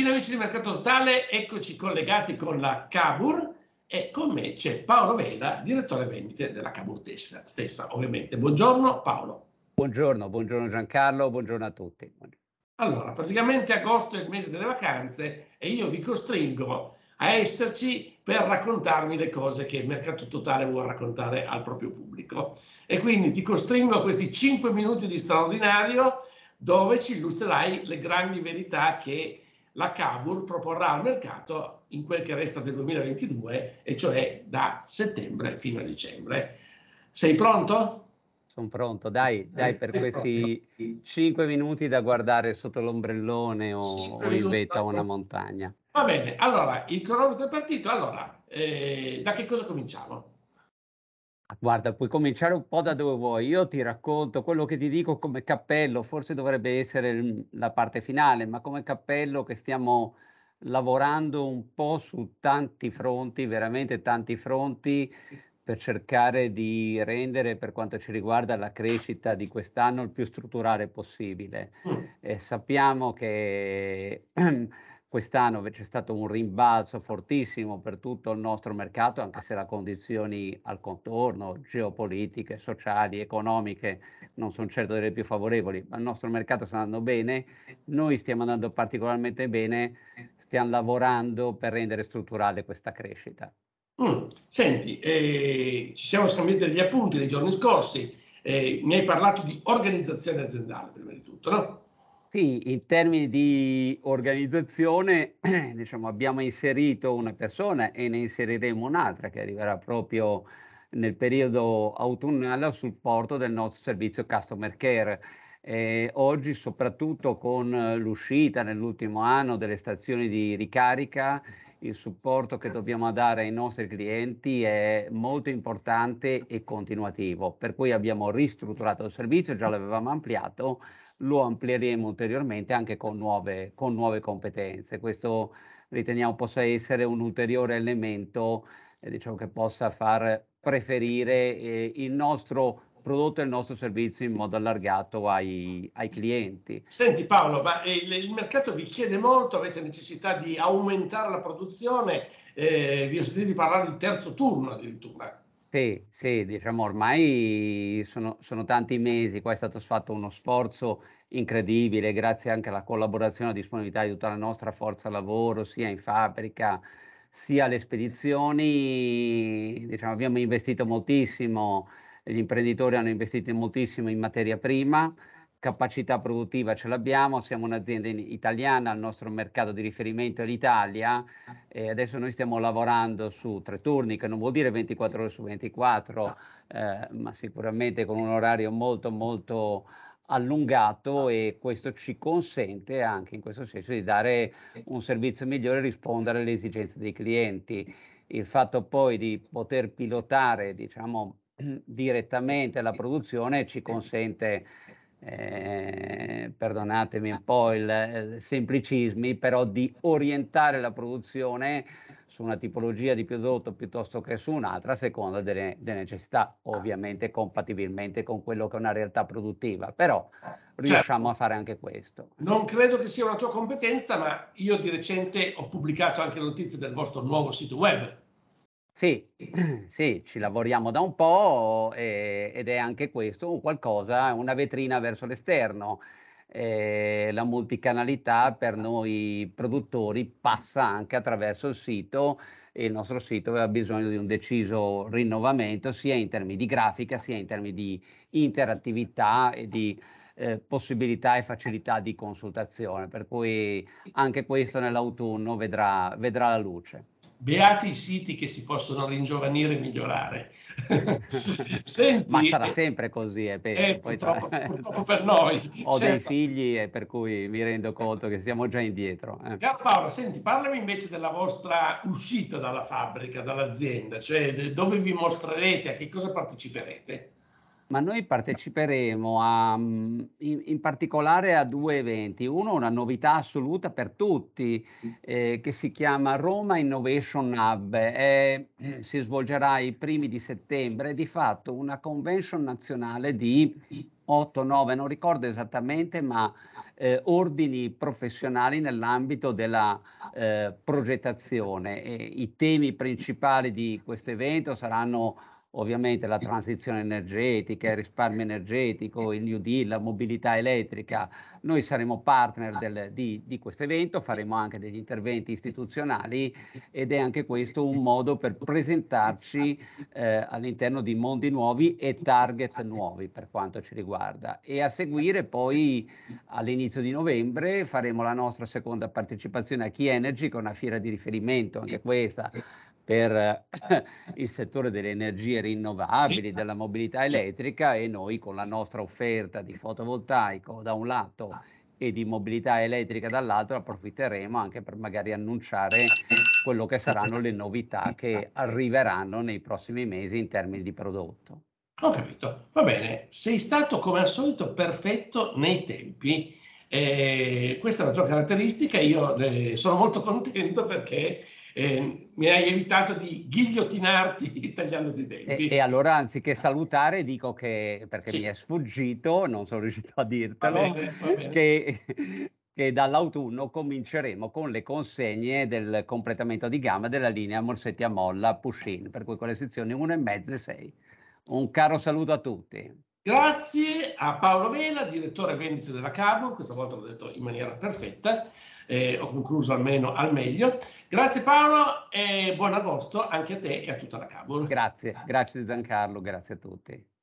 mattina amici di Mercato Totale, eccoci collegati con la Cabur e con me c'è Paolo Vela, direttore vendite della Cabur stessa, stessa ovviamente. Buongiorno Paolo. Buongiorno, buongiorno Giancarlo, buongiorno a tutti. Allora, praticamente agosto è il mese delle vacanze e io vi costringo a esserci per raccontarmi le cose che il mercato totale vuole raccontare al proprio pubblico. E quindi ti costringo a questi 5 minuti di straordinario dove ci illustrerai le grandi verità che la Cabur proporrà al mercato in quel che resta del 2022, e cioè da settembre fino a dicembre. Sei pronto? Sono pronto, dai, dai per questi pronto. 5 minuti da guardare sotto l'ombrellone o, o in vetta o una montagna. Va bene, allora il cronometro è partito, allora eh, da che cosa cominciamo? Ah, guarda, puoi cominciare un po' da dove vuoi. Io ti racconto quello che ti dico come cappello, forse dovrebbe essere mm, la parte finale, ma come cappello che stiamo lavorando un po' su tanti fronti, veramente tanti fronti, per cercare di rendere per quanto ci riguarda la crescita di quest'anno il più strutturale possibile. Mm. E sappiamo che Quest'anno c'è stato un rimbalzo fortissimo per tutto il nostro mercato, anche se le condizioni al contorno, geopolitiche, sociali, economiche, non sono certo delle più favorevoli, ma il nostro mercato sta andando bene, noi stiamo andando particolarmente bene, stiamo lavorando per rendere strutturale questa crescita. Mm, senti, eh, ci siamo scambiati degli appunti nei giorni scorsi, eh, mi hai parlato di organizzazione aziendale prima di tutto, no? Sì, in termini di organizzazione, diciamo, abbiamo inserito una persona e ne inseriremo un'altra che arriverà proprio nel periodo autunnale a supporto del nostro servizio Customer Care. Eh, oggi, soprattutto con l'uscita nell'ultimo anno delle stazioni di ricarica, il supporto che dobbiamo dare ai nostri clienti è molto importante e continuativo. Per cui abbiamo ristrutturato il servizio, già l'avevamo ampliato lo amplieremo ulteriormente anche con nuove, con nuove competenze. Questo riteniamo possa essere un ulteriore elemento eh, diciamo, che possa far preferire eh, il nostro prodotto e il nostro servizio in modo allargato ai, ai clienti. Senti Paolo, ma eh, il, il, mercato vi chiede molto, avete necessità di aumentare la produzione, eh, vi ho sentito parlare di terzo turno addirittura. Sì, sì, diciamo ormai sono, sono, tanti mesi, qua è stato fatto uno sforzo incredibile grazie anche alla collaborazione e alla disponibilità di tutta la nostra forza lavoro, sia in fabbrica sia alle spedizioni. Diciamo, abbiamo investito moltissimo, gli imprenditori hanno investito moltissimo in materia prima, capacità produttiva ce l'abbiamo, siamo un'azienda italiana, il nostro mercato di riferimento è l'Italia e adesso noi stiamo lavorando su tre turni, che non vuol dire 24 ore su 24, eh, ma sicuramente con un orario molto molto allungato e questo ci consente anche in questo senso di dare un servizio migliore e rispondere alle esigenze dei clienti. Il fatto poi di poter pilotare, diciamo, direttamente la produzione ci consente eh, perdonatemi un ah. po' il, eh, il semplicismi, però di orientare la produzione su una tipologia di prodotto piuttosto che su un'altra a seconda delle, delle, necessità, ah. ovviamente compatibilmente con quello che è una realtà produttiva, però certo. riusciamo cioè, a fare anche questo. Non credo che sia una tua competenza, ma io di recente ho pubblicato anche notizie del vostro nuovo sito web sì, sì, ci lavoriamo da un po' eh, ed è anche questo un qualcosa, una vetrina verso l'esterno. Eh, la multicanalità per noi produttori passa anche attraverso il sito e il nostro sito aveva bisogno di un deciso rinnovamento sia in termini di grafica sia in termini di interattività e di eh, possibilità e facilità di consultazione, per cui anche questo nell'autunno vedrà, vedrà la luce beati i siti che si possono ringiovanire e migliorare. Senti, Ma sarà sempre così, è Eh, purtroppo, purtroppo, per noi. Ho certo. dei figli e per cui mi rendo conto che siamo già indietro. Eh. Paolo, senti, parlami invece della vostra uscita dalla fabbrica, dall'azienda, cioè dove vi mostrerete, a che cosa parteciperete? ma noi parteciperemo a, mhmm, in, in, particolare a due eventi. Uno, una novità assoluta per tutti, eh, che si chiama Roma Innovation Hub. Eh, si svolgerà i primi di settembre, di fatto una convention nazionale di 8, 9, non ricordo esattamente, ma eh, ordini professionali nell'ambito della eh, progettazione. E I temi principali di questo evento saranno ovviamente la transizione energetica, il risparmio energetico, il New Deal, la mobilità elettrica. Noi saremo partner del, di, di questo evento, faremo anche degli interventi istituzionali ed è anche questo un modo per presentarci eh, all'interno di mondi nuovi e target nuovi per quanto ci riguarda. E a seguire poi all'inizio di novembre faremo la nostra seconda partecipazione a Key Energy con una fiera di riferimento, anche questa per eh, il settore delle energie rinnovabili, della mobilità elettrica e noi con la nostra offerta di fotovoltaico da un lato ah. e di mobilità elettrica dall'altro approfitteremo anche per magari annunciare quello che saranno le novità che arriveranno nei prossimi mesi in termini di prodotto. Ho capito, va bene, sei stato come al solito perfetto nei tempi, eh, questa è la tua caratteristica, io eh, sono molto contento perché eh, mi hai evitato di ghigliottinarti tagliandoti i denti. E, e, allora anziché salutare dico che, perché sì. mi è sfuggito, non sono riuscito a dirtelo, va bene, va bene. che che dall'autunno cominceremo con le consegne del completamento di gamma della linea Morsetti a Molla Pushin, per cui con le sezioni 1 e mezzo e 6. Un caro saluto a tutti. Grazie a Paolo Vela, direttore vendite della Carbon, questa volta l'ho detto in maniera perfetta eh, ho concluso almeno al meglio. Grazie Paolo e buon agosto anche a te e a tutta la Cavour. Grazie, grazie Giancarlo, grazie a tutti.